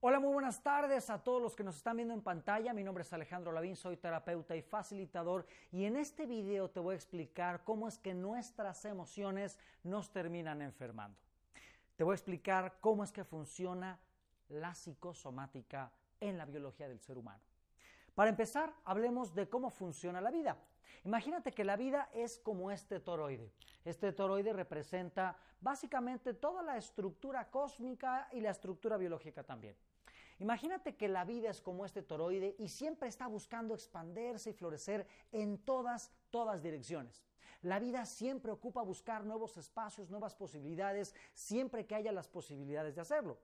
Hola, muy buenas tardes a todos los que nos están viendo en pantalla. Mi nombre es Alejandro Lavín, soy terapeuta y facilitador y en este video te voy a explicar cómo es que nuestras emociones nos terminan enfermando. Te voy a explicar cómo es que funciona la psicosomática en la biología del ser humano. Para empezar, hablemos de cómo funciona la vida. Imagínate que la vida es como este toroide. Este toroide representa básicamente toda la estructura cósmica y la estructura biológica también. Imagínate que la vida es como este toroide y siempre está buscando expandirse y florecer en todas, todas direcciones. La vida siempre ocupa buscar nuevos espacios, nuevas posibilidades, siempre que haya las posibilidades de hacerlo.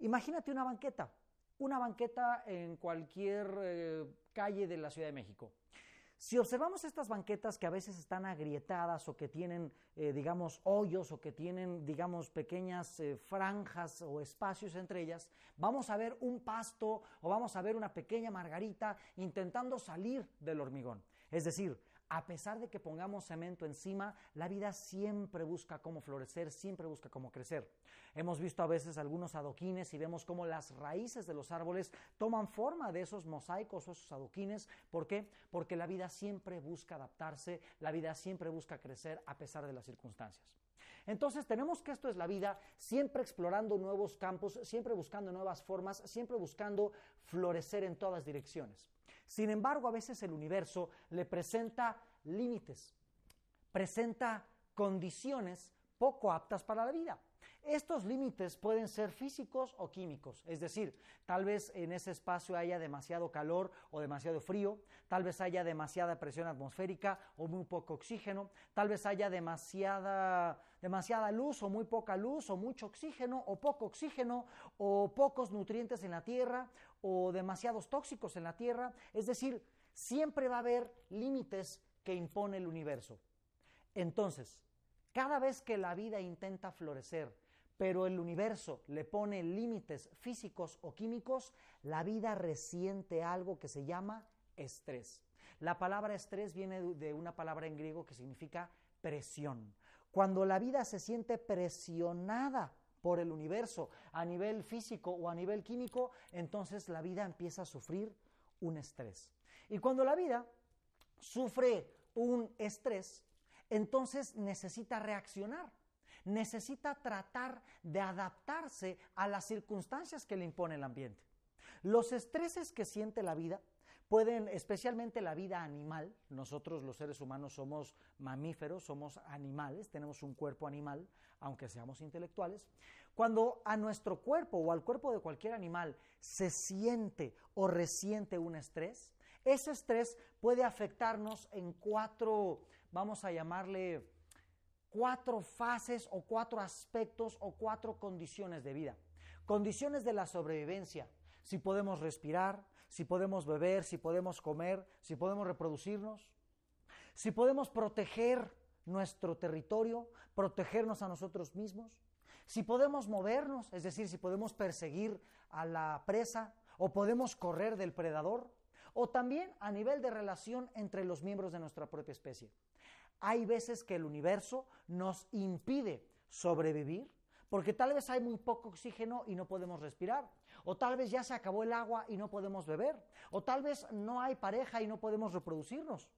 Imagínate una banqueta, una banqueta en cualquier eh, calle de la Ciudad de México. Si observamos estas banquetas que a veces están agrietadas o que tienen, eh, digamos, hoyos o que tienen, digamos, pequeñas eh, franjas o espacios entre ellas, vamos a ver un pasto o vamos a ver una pequeña margarita intentando salir del hormigón. Es decir, a pesar de que pongamos cemento encima, la vida siempre busca cómo florecer, siempre busca cómo crecer. Hemos visto a veces algunos adoquines y vemos cómo las raíces de los árboles toman forma de esos mosaicos o esos adoquines. ¿Por qué? Porque la vida siempre busca adaptarse, la vida siempre busca crecer a pesar de las circunstancias. Entonces tenemos que esto es la vida, siempre explorando nuevos campos, siempre buscando nuevas formas, siempre buscando florecer en todas direcciones. Sin embargo, a veces el universo le presenta límites, presenta condiciones poco aptas para la vida. Estos límites pueden ser físicos o químicos, es decir, tal vez en ese espacio haya demasiado calor o demasiado frío, tal vez haya demasiada presión atmosférica o muy poco oxígeno, tal vez haya demasiada, luz o muy poca luz o mucho oxígeno o poco oxígeno o pocos nutrientes en la tierra o demasiados tóxicos en la Tierra. Es decir, siempre va a haber límites que impone el universo. Entonces, cada vez que la vida intenta florecer, pero el universo le pone límites físicos o químicos, la vida resiente algo que se llama estrés. La palabra estrés viene de una palabra en griego que significa presión. Cuando la vida se siente presionada por el universo, a nivel físico o a nivel químico, entonces la vida empieza a sufrir un estrés. Y cuando la vida sufre un estrés, entonces necesita reaccionar, necesita tratar de adaptarse a las circunstancias que le impone el ambiente. Los estreses que siente la vida Pueden, especialmente la vida animal, nosotros los seres humanos somos mamíferos, somos animales, tenemos un cuerpo animal, aunque seamos intelectuales. Cuando a nuestro cuerpo o al cuerpo de cualquier animal se siente o resiente un estrés, ese estrés puede afectarnos en cuatro, vamos a llamarle, cuatro fases o cuatro aspectos o cuatro condiciones de vida. Condiciones de la sobrevivencia, si podemos respirar, si podemos beber, si podemos comer, si podemos reproducirnos, si podemos proteger nuestro territorio, protegernos a nosotros mismos, si podemos movernos, es decir, si podemos perseguir a la presa o podemos correr del predador, o también a nivel de relación entre los miembros de nuestra propia especie. Hay veces que el universo nos impide sobrevivir porque tal vez hay muy poco oxígeno y no podemos respirar o tal vez ya se acabó el agua y no podemos beber, o tal vez no hay pareja y no podemos reproducirnos,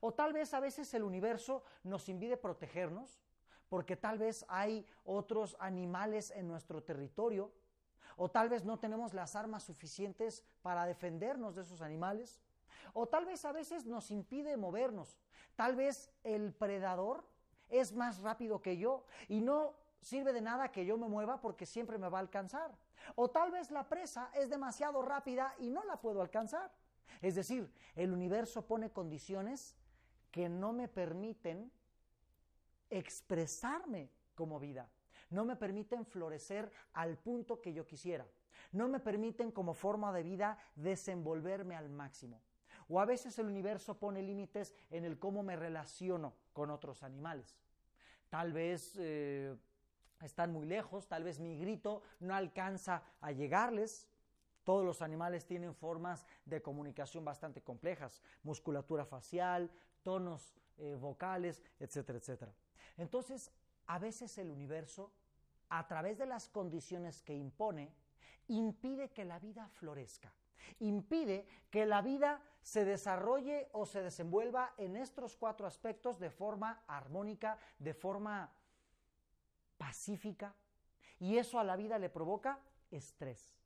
o tal vez a veces el universo nos impide protegernos porque tal vez hay otros animales en nuestro territorio, o tal vez no tenemos las armas suficientes para defendernos de esos animales, o tal vez a veces nos impide movernos, tal vez el predador es más rápido que yo y no sirve de nada que yo me mueva porque siempre me va a alcanzar. O tal vez la presa es demasiado rápida y no la puedo alcanzar. Es decir, el universo pone condiciones que no me permiten expresarme como vida, no me permiten florecer al punto que yo quisiera, no me permiten como forma de vida desenvolverme al máximo. O a veces el universo pone límites en el cómo me relaciono con otros animales. Tal vez... Eh, están muy lejos, tal vez mi grito no alcanza a llegarles. Todos los animales tienen formas de comunicación bastante complejas, musculatura facial, tonos eh, vocales, etcétera, etcétera. Entonces, a veces el universo, a través de las condiciones que impone, impide que la vida florezca, impide que la vida se desarrolle o se desenvuelva en estos cuatro aspectos de forma armónica, de forma pacífica y eso a la vida le provoca estrés.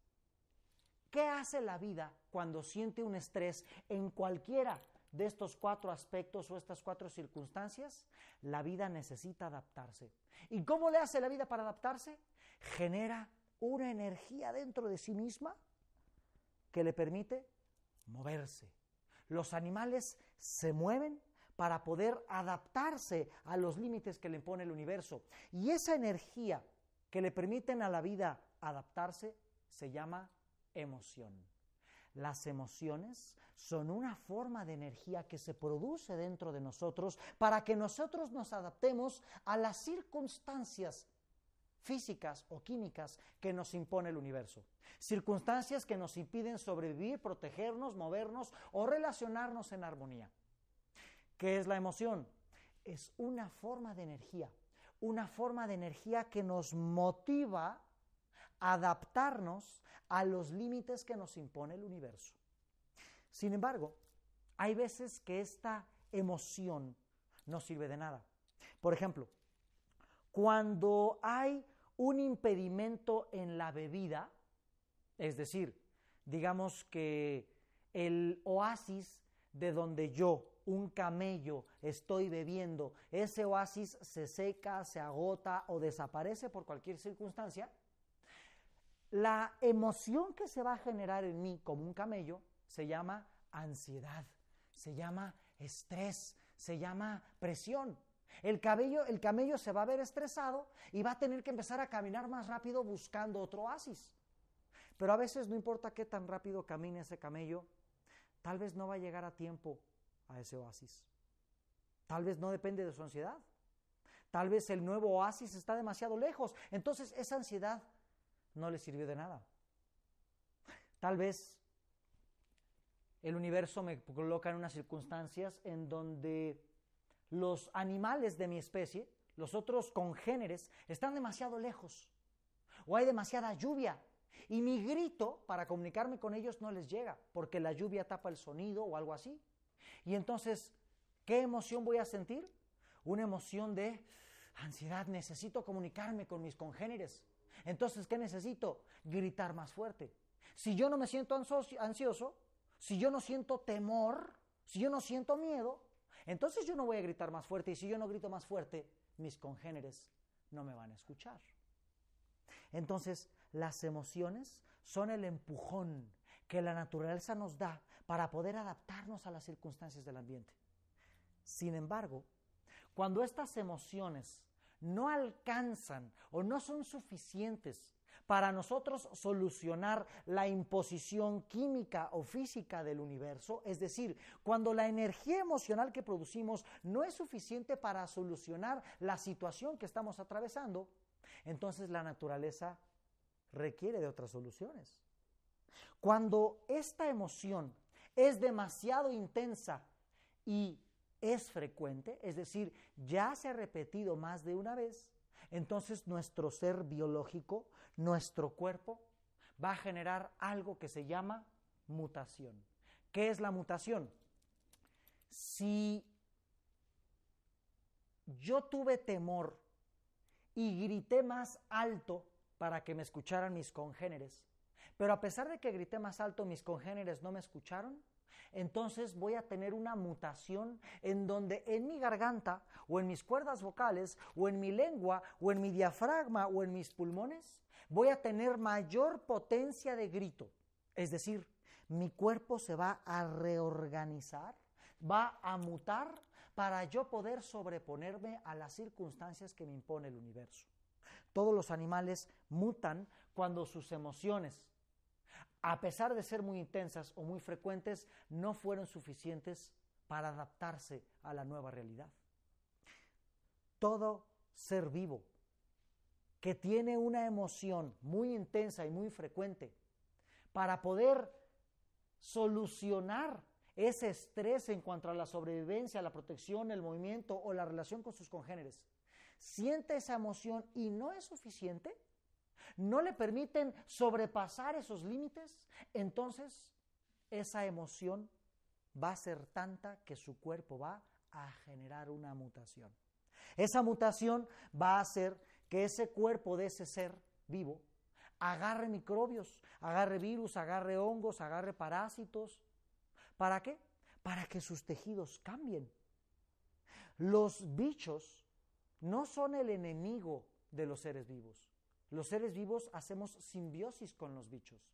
¿Qué hace la vida cuando siente un estrés en cualquiera de estos cuatro aspectos o estas cuatro circunstancias? La vida necesita adaptarse. ¿Y cómo le hace la vida para adaptarse? Genera una energía dentro de sí misma que le permite moverse. Los animales se mueven para poder adaptarse a los límites que le impone el universo. Y esa energía que le permiten a la vida adaptarse se llama emoción. Las emociones son una forma de energía que se produce dentro de nosotros para que nosotros nos adaptemos a las circunstancias físicas o químicas que nos impone el universo. Circunstancias que nos impiden sobrevivir, protegernos, movernos o relacionarnos en armonía. ¿Qué es la emoción? Es una forma de energía, una forma de energía que nos motiva a adaptarnos a los límites que nos impone el universo. Sin embargo, hay veces que esta emoción no sirve de nada. Por ejemplo, cuando hay un impedimento en la bebida, es decir, digamos que el oasis de donde yo un camello, estoy bebiendo, ese oasis se seca, se agota o desaparece por cualquier circunstancia, la emoción que se va a generar en mí como un camello se llama ansiedad, se llama estrés, se llama presión. El, el camello se va a ver estresado y va a tener que empezar a caminar más rápido buscando otro oasis. Pero a veces no importa qué tan rápido camine ese camello, tal vez no va a llegar a tiempo a ese oasis. Tal vez no depende de su ansiedad. Tal vez el nuevo oasis está demasiado lejos. Entonces esa ansiedad no le sirvió de nada. Tal vez el universo me coloca en unas circunstancias en donde los animales de mi especie, los otros congéneres, están demasiado lejos. O hay demasiada lluvia. Y mi grito para comunicarme con ellos no les llega, porque la lluvia tapa el sonido o algo así. Y entonces, ¿qué emoción voy a sentir? Una emoción de ansiedad, necesito comunicarme con mis congéneres. Entonces, ¿qué necesito? Gritar más fuerte. Si yo no me siento ansioso, si yo no siento temor, si yo no siento miedo, entonces yo no voy a gritar más fuerte. Y si yo no grito más fuerte, mis congéneres no me van a escuchar. Entonces, las emociones son el empujón que la naturaleza nos da para poder adaptarnos a las circunstancias del ambiente. Sin embargo, cuando estas emociones no alcanzan o no son suficientes para nosotros solucionar la imposición química o física del universo, es decir, cuando la energía emocional que producimos no es suficiente para solucionar la situación que estamos atravesando, entonces la naturaleza requiere de otras soluciones. Cuando esta emoción es demasiado intensa y es frecuente, es decir, ya se ha repetido más de una vez, entonces nuestro ser biológico, nuestro cuerpo, va a generar algo que se llama mutación. ¿Qué es la mutación? Si yo tuve temor y grité más alto para que me escucharan mis congéneres, pero a pesar de que grité más alto, mis congéneres no me escucharon, entonces voy a tener una mutación en donde en mi garganta o en mis cuerdas vocales o en mi lengua o en mi diafragma o en mis pulmones voy a tener mayor potencia de grito. Es decir, mi cuerpo se va a reorganizar, va a mutar para yo poder sobreponerme a las circunstancias que me impone el universo. Todos los animales mutan cuando sus emociones, a pesar de ser muy intensas o muy frecuentes, no fueron suficientes para adaptarse a la nueva realidad. Todo ser vivo que tiene una emoción muy intensa y muy frecuente, para poder solucionar ese estrés en cuanto a la sobrevivencia, la protección, el movimiento o la relación con sus congéneres, siente esa emoción y no es suficiente, no le permiten sobrepasar esos límites, entonces esa emoción va a ser tanta que su cuerpo va a generar una mutación. Esa mutación va a hacer que ese cuerpo de ese ser vivo agarre microbios, agarre virus, agarre hongos, agarre parásitos. ¿Para qué? Para que sus tejidos cambien. Los bichos no son el enemigo de los seres vivos. Los seres vivos hacemos simbiosis con los bichos.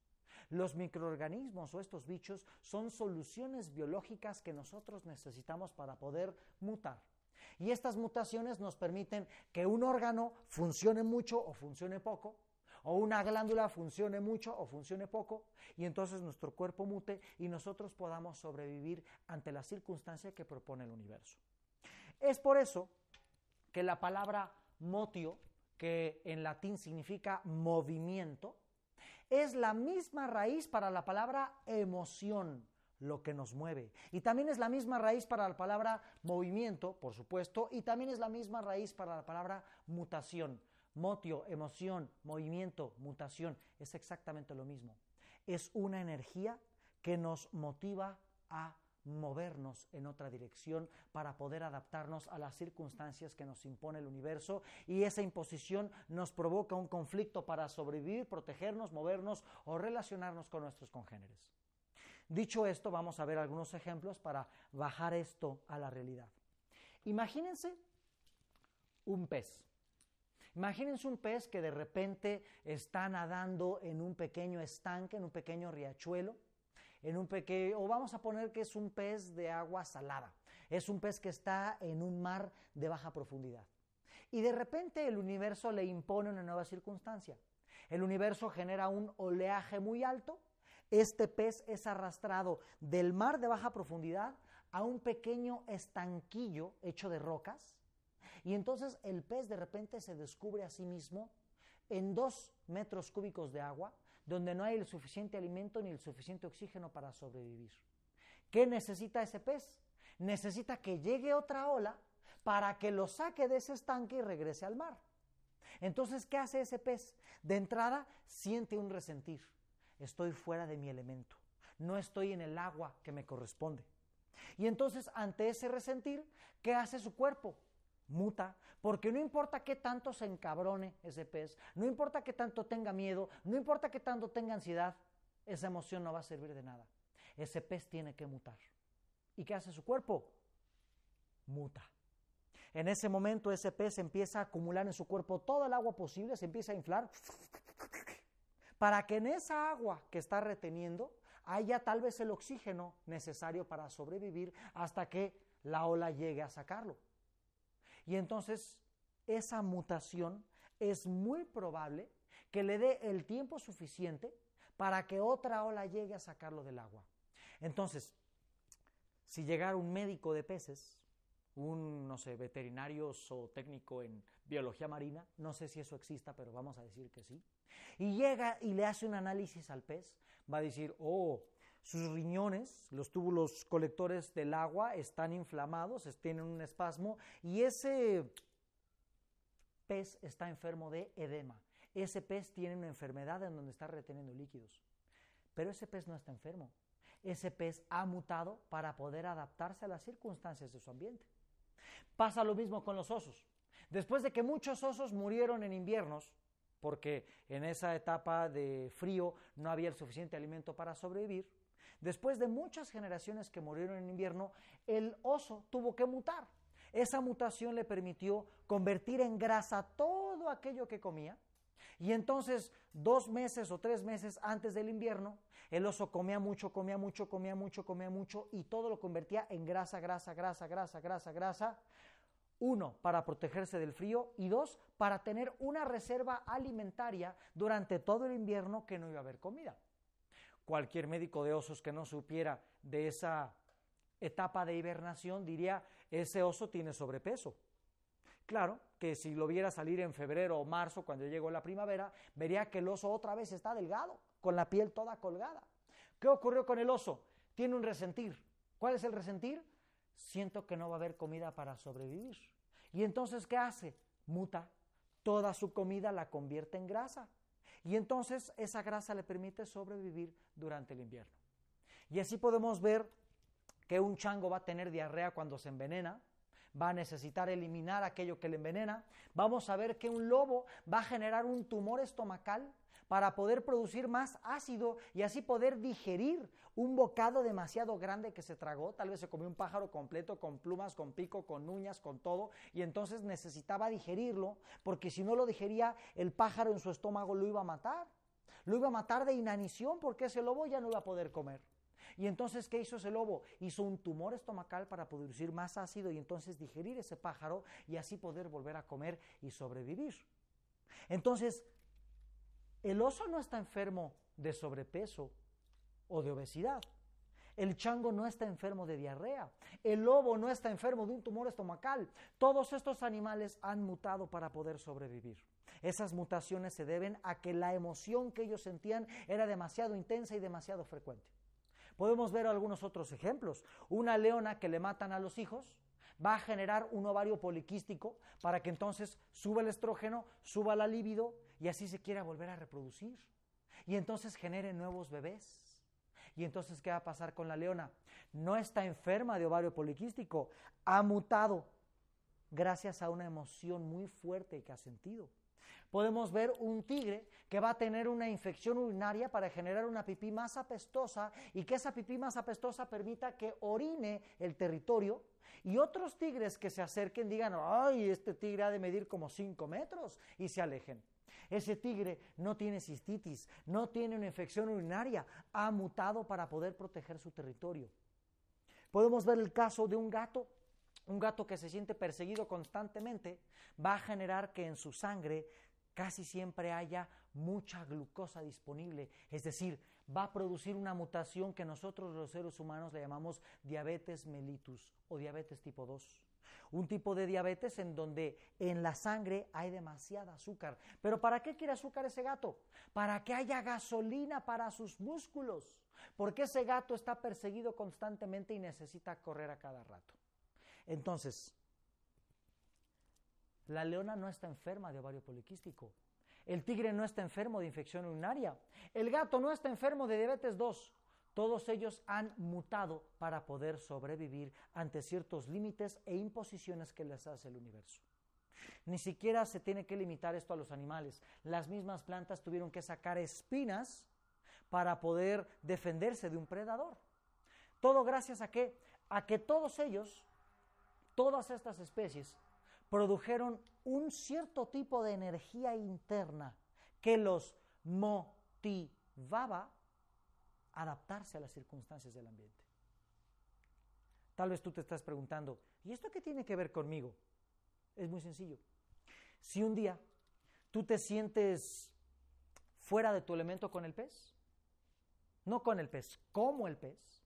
Los microorganismos o estos bichos son soluciones biológicas que nosotros necesitamos para poder mutar. Y estas mutaciones nos permiten que un órgano funcione mucho o funcione poco, o una glándula funcione mucho o funcione poco, y entonces nuestro cuerpo mute y nosotros podamos sobrevivir ante la circunstancia que propone el universo. Es por eso que la palabra motio que en latín significa movimiento, es la misma raíz para la palabra emoción, lo que nos mueve. Y también es la misma raíz para la palabra movimiento, por supuesto, y también es la misma raíz para la palabra mutación. Motio, emoción, movimiento, mutación, es exactamente lo mismo. Es una energía que nos motiva a movernos en otra dirección para poder adaptarnos a las circunstancias que nos impone el universo y esa imposición nos provoca un conflicto para sobrevivir, protegernos, movernos o relacionarnos con nuestros congéneres. Dicho esto, vamos a ver algunos ejemplos para bajar esto a la realidad. Imagínense un pez. Imagínense un pez que de repente está nadando en un pequeño estanque, en un pequeño riachuelo en un pequeño, o vamos a poner que es un pez de agua salada, es un pez que está en un mar de baja profundidad. Y de repente el universo le impone una nueva circunstancia. El universo genera un oleaje muy alto, este pez es arrastrado del mar de baja profundidad a un pequeño estanquillo hecho de rocas, y entonces el pez de repente se descubre a sí mismo en dos metros cúbicos de agua, donde no hay el suficiente alimento ni el suficiente oxígeno para sobrevivir. ¿Qué necesita ese pez? Necesita que llegue otra ola para que lo saque de ese estanque y regrese al mar. Entonces, ¿qué hace ese pez? De entrada, siente un resentir. Estoy fuera de mi elemento. No estoy en el agua que me corresponde. Y entonces, ante ese resentir, ¿qué hace su cuerpo? muta, porque no importa qué tanto se encabrone ese pez, no importa qué tanto tenga miedo, no importa qué tanto tenga ansiedad, esa emoción no va a servir de nada. Ese pez tiene que mutar. ¿Y qué hace su cuerpo? Muta. En ese momento ese pez empieza a acumular en su cuerpo toda el agua posible, se empieza a inflar, para que en esa agua que está reteniendo haya tal vez el oxígeno necesario para sobrevivir hasta que la ola llegue a sacarlo. Y entonces esa mutación es muy probable que le dé el tiempo suficiente para que otra ola llegue a sacarlo del agua. Entonces, si llegara un médico de peces, un, no sé, veterinario técnico en biología marina, no sé si eso exista, pero vamos a decir que sí, y llega y le hace un análisis al pez, va a decir, oh, sus riñones, los túbulos colectores del agua están inflamados, tienen un espasmo y ese pez está enfermo de edema. Ese pez tiene una enfermedad en donde está reteniendo líquidos. Pero ese pez no está enfermo. Ese pez ha mutado para poder adaptarse a las circunstancias de su ambiente. Pasa lo mismo con los osos. Después de que muchos osos murieron en inviernos, porque en esa etapa de frío no había el suficiente alimento para sobrevivir, Después de muchas generaciones que murieron en invierno, el oso tuvo que mutar. Esa mutación le permitió convertir en grasa todo aquello que comía. Y entonces, dos meses o tres meses antes del invierno, el oso comía mucho, comía mucho, comía mucho, comía mucho, y todo lo convertía en grasa, grasa, grasa, grasa, grasa, grasa. Uno, para protegerse del frío y dos, para tener una reserva alimentaria durante todo el invierno que no iba a haber comida. Cualquier médico de osos que no supiera de esa etapa de hibernación diría, ese oso tiene sobrepeso. Claro que si lo viera salir en febrero o marzo, cuando llegó la primavera, vería que el oso otra vez está delgado, con la piel toda colgada. ¿Qué ocurrió con el oso? Tiene un resentir. ¿Cuál es el resentir? Siento que no va a haber comida para sobrevivir. ¿Y entonces qué hace? Muta. Toda su comida la convierte en grasa. Y entonces esa grasa le permite sobrevivir durante el invierno. Y así podemos ver que un chango va a tener diarrea cuando se envenena, va a necesitar eliminar aquello que le envenena. Vamos a ver que un lobo va a generar un tumor estomacal para poder producir más ácido y así poder digerir un bocado demasiado grande que se tragó. Tal vez se comió un pájaro completo con plumas, con pico, con uñas, con todo, y entonces necesitaba digerirlo, porque si no lo digería, el pájaro en su estómago lo iba a matar. Lo iba a matar de inanición porque ese lobo ya no iba a poder comer. Y entonces, ¿qué hizo ese lobo? Hizo un tumor estomacal para producir más ácido y entonces digerir ese pájaro y así poder volver a comer y sobrevivir. Entonces, el oso no está enfermo de sobrepeso o de obesidad. El chango no está enfermo de diarrea. El lobo no está enfermo de un tumor estomacal. Todos estos animales han mutado para poder sobrevivir. Esas mutaciones se deben a que la emoción que ellos sentían era demasiado intensa y demasiado frecuente. Podemos ver algunos otros ejemplos. Una leona que le matan a los hijos va a generar un ovario poliquístico para que entonces suba el estrógeno, suba la libido y así se quiera volver a reproducir. Y entonces genere nuevos bebés. ¿Y entonces qué va a pasar con la leona? No está enferma de ovario poliquístico, ha mutado gracias a una emoción muy fuerte que ha sentido podemos ver un tigre que va a tener una infección urinaria para generar una pipí más apestosa y que esa pipí más apestosa permita que orine el territorio y otros tigres que se acerquen digan, ay, este tigre ha de medir como 5 metros y se alejen. Ese tigre no tiene cistitis, no tiene una infección urinaria, ha mutado para poder proteger su territorio. Podemos ver el caso de un gato. Un gato que se siente perseguido constantemente va a generar que en su sangre casi siempre haya mucha glucosa disponible. Es decir, va a producir una mutación que nosotros los seres humanos le llamamos diabetes mellitus o diabetes tipo 2. Un tipo de diabetes en donde en la sangre hay demasiada azúcar. Pero ¿para qué quiere azúcar ese gato? Para que haya gasolina para sus músculos. Porque ese gato está perseguido constantemente y necesita correr a cada rato. Entonces, la leona no está enferma de ovario poliquístico. El tigre no está enfermo de infección urinaria. El gato no está enfermo de diabetes 2. Todos ellos han mutado para poder sobrevivir ante ciertos límites e imposiciones que les hace el universo. Ni siquiera se tiene que limitar esto a los animales. Las mismas plantas tuvieron que sacar espinas para poder defenderse de un predador. Todo gracias a que a que todos ellos, todas estas especies produjeron un cierto tipo de energía interna que los motivaba a adaptarse a las circunstancias del ambiente. Tal vez tú te estás preguntando, ¿y esto qué tiene que ver conmigo? Es muy sencillo. Si un día tú te sientes fuera de tu elemento con el pez, no con el pez, como el pez,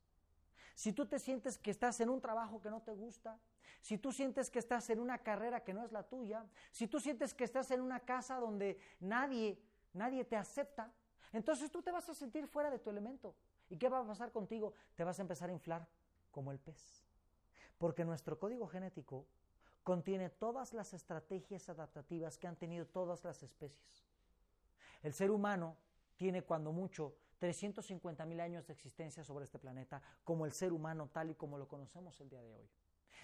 si tú te sientes que estás en un trabajo que no te gusta, si tú sientes que estás en una carrera que no es la tuya, si tú sientes que estás en una casa donde nadie, nadie te acepta, entonces tú te vas a sentir fuera de tu elemento. ¿Y qué va a pasar contigo? Te vas a empezar a inflar como el pez. Porque nuestro código genético contiene todas las estrategias adaptativas que han tenido todas las especies. El ser humano tiene cuando mucho mil años de existencia sobre este planeta como el ser humano tal y como lo conocemos el día de hoy.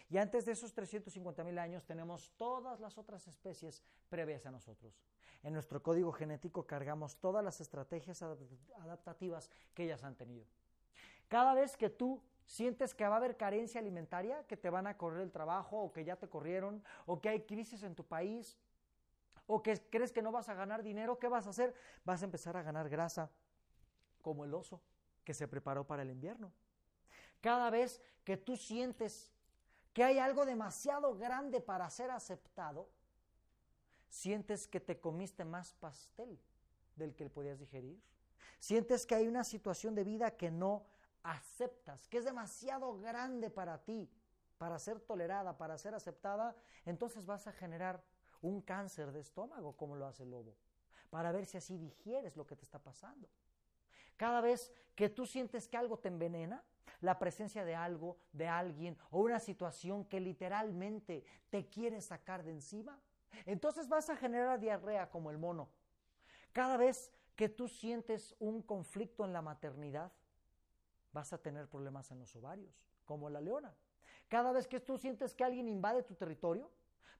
Y antes de esos 350 mil años tenemos todas las otras especies previas a nosotros. En nuestro código genético cargamos todas las estrategias adaptativas que ellas han tenido. Cada vez que tú sientes que va a haber carencia alimentaria, que te van a correr el trabajo o que ya te corrieron o que hay crisis en tu país o que crees que no vas a ganar dinero, ¿qué vas a hacer? Vas a empezar a ganar grasa como el oso que se preparó para el invierno. Cada vez que tú sientes que hay algo demasiado grande para ser aceptado, sientes que te comiste más pastel del que podías digerir. Sientes que hay una situación de vida que no aceptas, que es demasiado grande para ti, para ser tolerada, para ser aceptada, entonces vas a generar un cáncer de estómago, como lo hace el lobo, para ver si así digieres lo que te está pasando. Cada vez que tú sientes que algo te envenena, la presencia de algo, de alguien o una situación que literalmente te quiere sacar de encima, entonces vas a generar diarrea como el mono. Cada vez que tú sientes un conflicto en la maternidad, vas a tener problemas en los ovarios, como la leona. Cada vez que tú sientes que alguien invade tu territorio,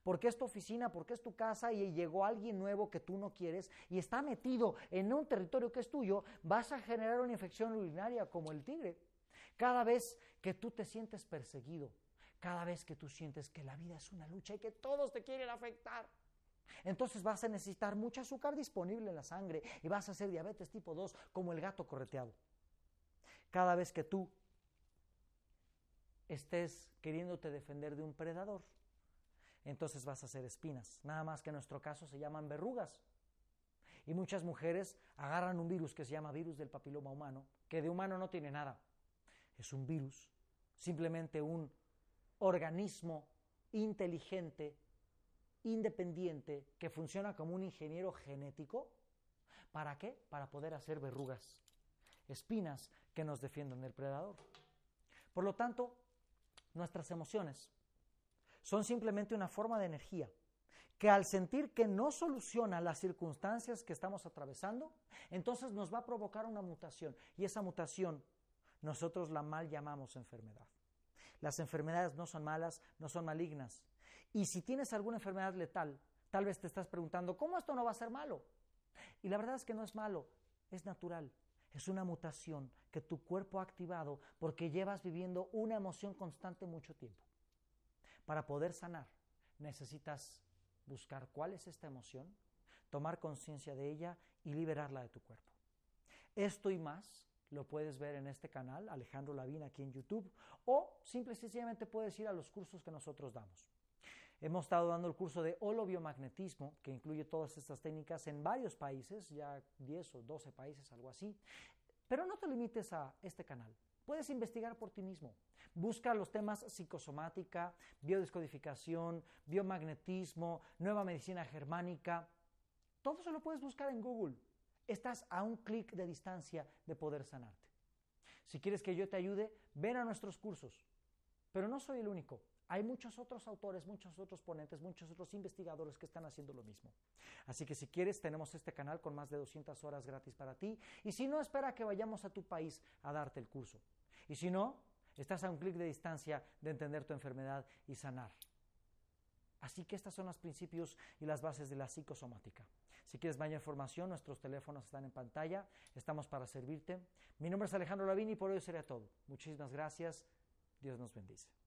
porque es tu oficina, porque es tu casa y llegó alguien nuevo que tú no quieres y está metido en un territorio que es tuyo, vas a generar una infección urinaria como el tigre. Cada vez que tú te sientes perseguido, cada vez que tú sientes que la vida es una lucha y que todos te quieren afectar, entonces vas a necesitar mucho azúcar disponible en la sangre y vas a hacer diabetes tipo 2 como el gato correteado. Cada vez que tú estés queriéndote defender de un predador, entonces vas a hacer espinas. Nada más que en nuestro caso se llaman verrugas. Y muchas mujeres agarran un virus que se llama virus del papiloma humano, que de humano no tiene nada. Es un virus, simplemente un organismo inteligente, independiente, que funciona como un ingeniero genético. ¿Para qué? Para poder hacer verrugas, espinas que nos defiendan del predador. Por lo tanto, nuestras emociones son simplemente una forma de energía que al sentir que no soluciona las circunstancias que estamos atravesando, entonces nos va a provocar una mutación y esa mutación nosotros la mal llamamos enfermedad. Las enfermedades no son malas, no son malignas. Y si tienes alguna enfermedad letal, tal vez te estás preguntando, ¿cómo esto no va a ser malo? Y la verdad es que no es malo, es natural. Es una mutación que tu cuerpo ha activado porque llevas viviendo una emoción constante mucho tiempo. Para poder sanar, necesitas buscar cuál es esta emoción, tomar conciencia de ella y liberarla de tu cuerpo. Esto y más lo puedes ver en este canal, Alejandro Lavín, aquí en YouTube, o simple y sencillamente puedes ir a los cursos que nosotros damos. Hemos estado dando el curso de holobiomagnetismo, que incluye todas estas técnicas en varios países, ya 10 o 12 países, algo así. Pero no te limites a este canal. Puedes investigar por ti mismo. Busca los temas psicosomática, biodescodificación, biomagnetismo, nueva medicina germánica. Todo eso lo puedes buscar en Google. Estás a un clic de distancia de poder sanarte. Si quieres que yo te ayude, ven a nuestros cursos. Pero no soy el único. Hay muchos otros autores, muchos otros ponentes, muchos otros investigadores que están haciendo lo mismo. Así que si quieres, tenemos este canal con más de 200 horas gratis para ti. Y si no, espera que vayamos a tu país a darte el curso. Y si no, Estás a un clic de distancia de entender tu enfermedad y sanar. Así que estas son los principios y las bases de la psicosomática. Si quieres mayor información, nuestros teléfonos están en pantalla, estamos para servirte. Mi nombre es Alejandro Lavini y por hoy sería todo. Muchísimas gracias, Dios nos bendice.